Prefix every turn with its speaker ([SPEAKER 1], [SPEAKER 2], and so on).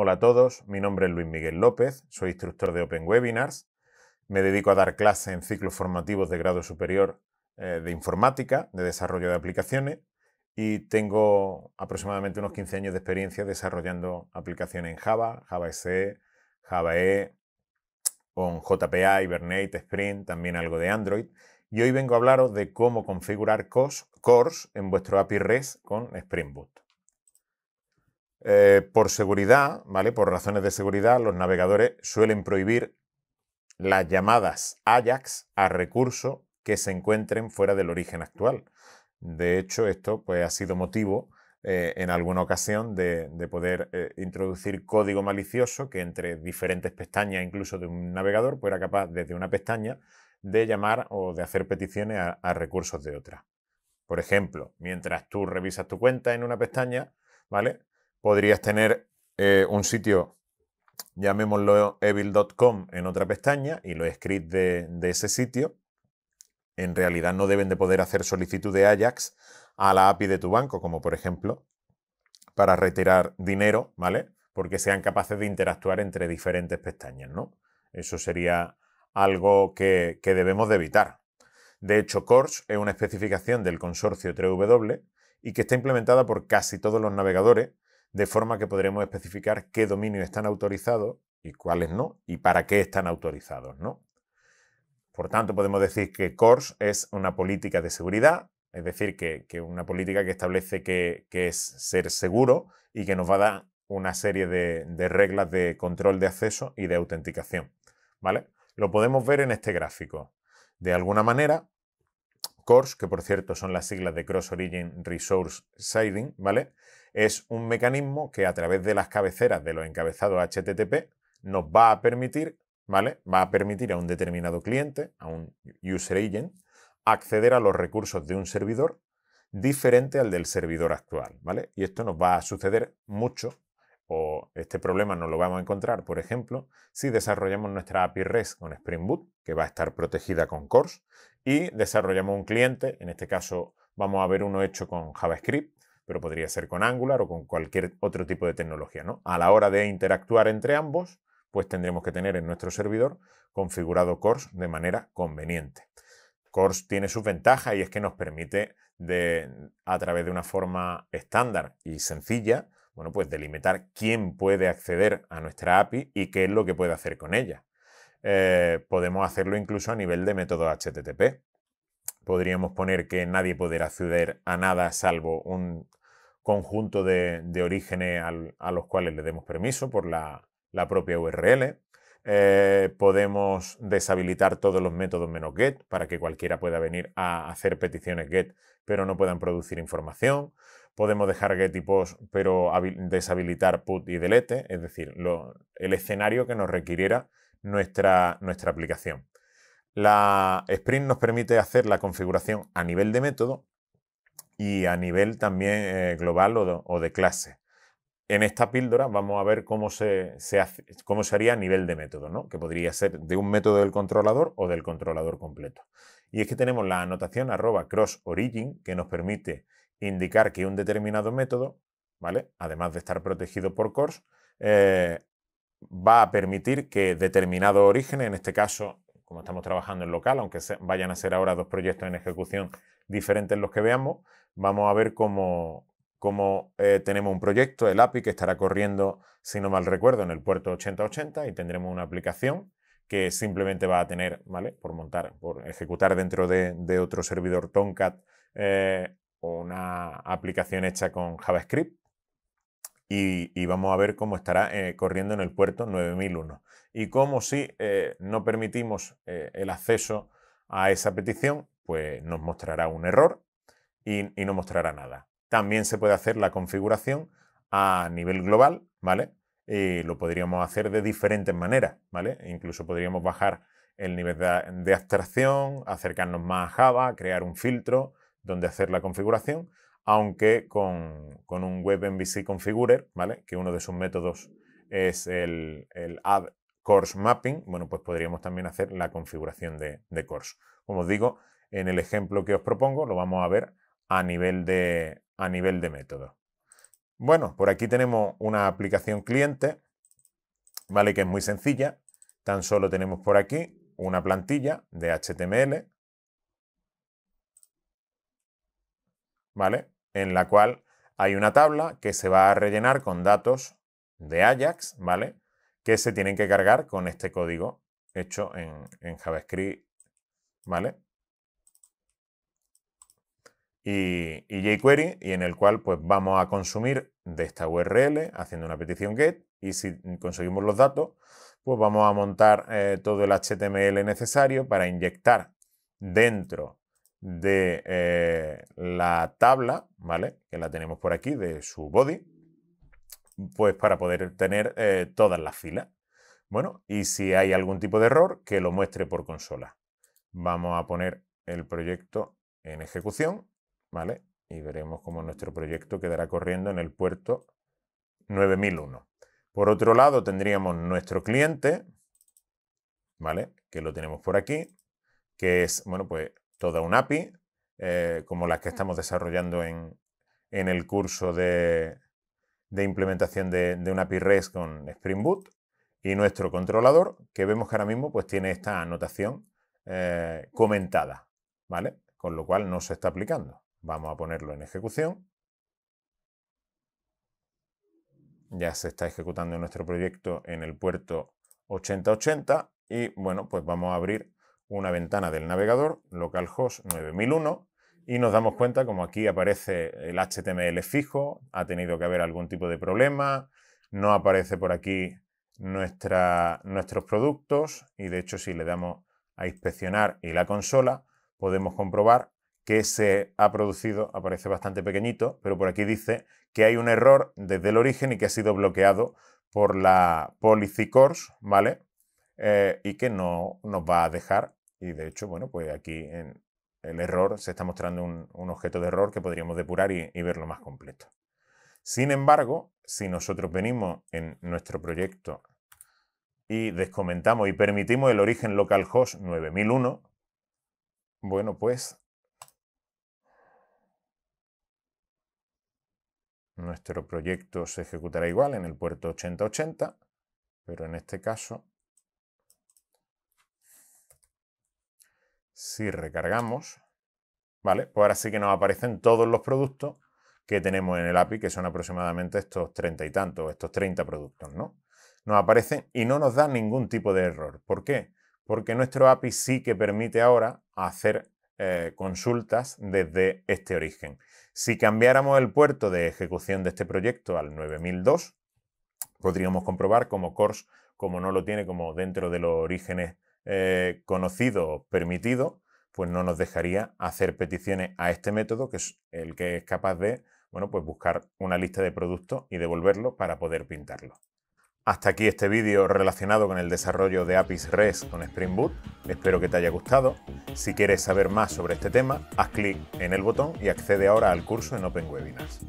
[SPEAKER 1] Hola a todos, mi nombre es Luis Miguel López, soy instructor de Open Webinars, me dedico a dar clases en ciclos formativos de grado superior eh, de informática, de desarrollo de aplicaciones y tengo aproximadamente unos 15 años de experiencia desarrollando aplicaciones en Java, Java SE, Java E, con JPA, Hibernate, Sprint, también algo de Android. Y hoy vengo a hablaros de cómo configurar cores en vuestro API REST con Spring Boot. Eh, por seguridad, ¿vale? Por razones de seguridad, los navegadores suelen prohibir las llamadas AJAX a recursos que se encuentren fuera del origen actual. De hecho, esto pues, ha sido motivo eh, en alguna ocasión de, poder eh, introducir código malicioso que entre diferentes pestañas, incluso de un navegador, fuera capaz desde una pestaña de llamar o de hacer peticiones a, a recursos de otra. Por ejemplo, mientras tú revisas tu cuenta en una pestaña, ¿vale? podrías tener eh, un sitio, llamémoslo evil.com, en otra pestaña y los scripts de, ese sitio en realidad no deben de poder hacer solicitud de Ajax a la API de tu banco, como por ejemplo para retirar dinero, ¿vale? Porque sean capaces de interactuar entre diferentes pestañas, ¿no? Eso sería algo que, que debemos de evitar. De hecho, CORS es una especificación del consorcio 3W y que está implementada por casi todos los navegadores de forma que podremos especificar qué dominios están autorizados y cuáles no, y para qué están autorizados, ¿no? Por tanto, podemos decir que CORS es una política de seguridad, es decir, que, una política que establece que, es ser seguro y que nos va a dar una serie de, de reglas de control de acceso y de autenticación, ¿vale? Lo podemos ver en este gráfico. De alguna manera, CORS, que por cierto son las siglas de Cross Origin Resource Sharing, ¿vale? Es un mecanismo que a través de las cabeceras de los encabezados HTTP nos va a permitir, ¿vale? Va a permitir a un determinado cliente, a un user agent, acceder a los recursos de un servidor diferente al del servidor actual, ¿vale? Y esto nos va a suceder mucho o este problema no lo vamos a encontrar, por ejemplo, si desarrollamos nuestra API REST con Spring Boot, que va a estar protegida con CORS, y desarrollamos un cliente, en este caso vamos a ver uno hecho con JavaScript, pero podría ser con Angular o con cualquier otro tipo de tecnología. A la hora de interactuar entre ambos, pues tendremos que tener en nuestro servidor configurado CORS de manera conveniente. CORS tiene sus ventajas y es que nos permite, de, a través de una forma estándar y sencilla, bueno, pues delimitar quién puede acceder a nuestra API y qué es lo que puede hacer con ella. Eh, podemos hacerlo incluso a nivel de método HTTP. Podríamos poner que nadie podrá acceder a nada salvo un conjunto de, orígenes a los cuales le demos permiso por la, propia URL. Eh, podemos deshabilitar todos los métodos menos get para que cualquiera pueda venir a hacer peticiones get pero no puedan producir información. Podemos dejar get y pero deshabilitar put y delete, es decir, el escenario que nos requiriera nuestra, nuestra aplicación. La Sprint nos permite hacer la configuración a nivel de método y a nivel también eh, global o de, clase. En esta píldora vamos a ver cómo se, hace, cómo se haría a nivel de método, que podría ser de un método del controlador o del controlador completo. Y es que tenemos la anotación arroba cross origin que nos permite indicar que un determinado método, ¿vale? Además de estar protegido por CORS, eh, va a permitir que determinado origen, en este caso, como estamos trabajando en local, aunque vayan a ser ahora dos proyectos en ejecución diferentes los que veamos, vamos a ver cómo, eh, tenemos un proyecto, el API, que estará corriendo, si no mal recuerdo, en el puerto 8080 y tendremos una aplicación que simplemente va a tener, ¿vale? Por montar, por ejecutar dentro de, otro servidor Tomcat eh, una aplicación hecha con JavaScript y, vamos a ver cómo estará eh, corriendo en el puerto 9001 y cómo si eh, no permitimos eh, el acceso a esa petición, pues nos mostrará un error y, no mostrará nada. También se puede hacer la configuración a nivel global, ¿vale? Y lo podríamos hacer de diferentes maneras, ¿vale? Incluso podríamos bajar el nivel de abstracción, acercarnos más a Java, crear un filtro, donde hacer la configuración, aunque con, un WebMVC Configurer, ¿vale? que uno de sus métodos es el, el Add Course Mapping, bueno, pues podríamos también hacer la configuración de, de course. Como os digo, en el ejemplo que os propongo lo vamos a ver a nivel de, a nivel de método. Bueno, por aquí tenemos una aplicación cliente, ¿vale? Que es muy sencilla. Tan solo tenemos por aquí una plantilla de HTML, ¿vale? En la cual hay una tabla que se va a rellenar con datos de Ajax, ¿vale? Que se tienen que cargar con este código hecho en, JavaScript, ¿vale? Y, jQuery, y en el cual pues vamos a consumir de esta URL haciendo una petición GET, y si conseguimos los datos, pues vamos a montar eh, todo el HTML necesario para inyectar dentro de eh, la tabla, ¿vale? Que la tenemos por aquí, de su body, pues para poder tener eh, todas las filas. Bueno, y si hay algún tipo de error, que lo muestre por consola. Vamos a poner el proyecto en ejecución, ¿vale? Y veremos cómo nuestro proyecto quedará corriendo en el puerto 9001. Por otro lado, tendríamos nuestro cliente, ¿vale? Que lo tenemos por aquí, que es, bueno, pues toda una API, eh, como las que estamos desarrollando en, el curso de, implementación de, una API REST con Spring Boot, y nuestro controlador, que vemos que ahora mismo pues, tiene esta anotación eh, comentada, ¿vale? Con lo cual no se está aplicando. Vamos a ponerlo en ejecución. Ya se está ejecutando nuestro proyecto en el puerto 8080 y bueno, pues vamos a abrir una ventana del navegador, localhost 9001, y nos damos cuenta como aquí aparece el HTML fijo, ha tenido que haber algún tipo de problema, no aparece por aquí nuestra, nuestros productos y de hecho si le damos a inspeccionar y la consola podemos comprobar que se ha producido, aparece bastante pequeñito, pero por aquí dice que hay un error desde el origen y que ha sido bloqueado por la policy course, ¿vale? Eh, y que no nos va a dejar y de hecho, bueno, pues aquí en el error se está mostrando un, objeto de error que podríamos depurar y, y verlo más completo. Sin embargo, si nosotros venimos en nuestro proyecto y descomentamos y permitimos el origen localhost 9001, bueno, pues nuestro proyecto se ejecutará igual en el puerto 8080, pero en este caso Si recargamos, ¿vale? Pues ahora sí que nos aparecen todos los productos que tenemos en el API, que son aproximadamente estos treinta y tantos, estos 30 productos, ¿no? Nos aparecen y no nos dan ningún tipo de error. ¿Por qué? Porque nuestro API sí que permite ahora hacer eh, consultas desde este origen. Si cambiáramos el puerto de ejecución de este proyecto al 9002, podríamos comprobar como Cors, como no lo tiene como dentro de los orígenes eh, conocido permitido, pues no nos dejaría hacer peticiones a este método, que es el que es capaz de bueno, pues buscar una lista de productos y devolverlo para poder pintarlo. Hasta aquí este vídeo relacionado con el desarrollo de APIs REST con Spring Boot. Espero que te haya gustado. Si quieres saber más sobre este tema, haz clic en el botón y accede ahora al curso en Open Webinars.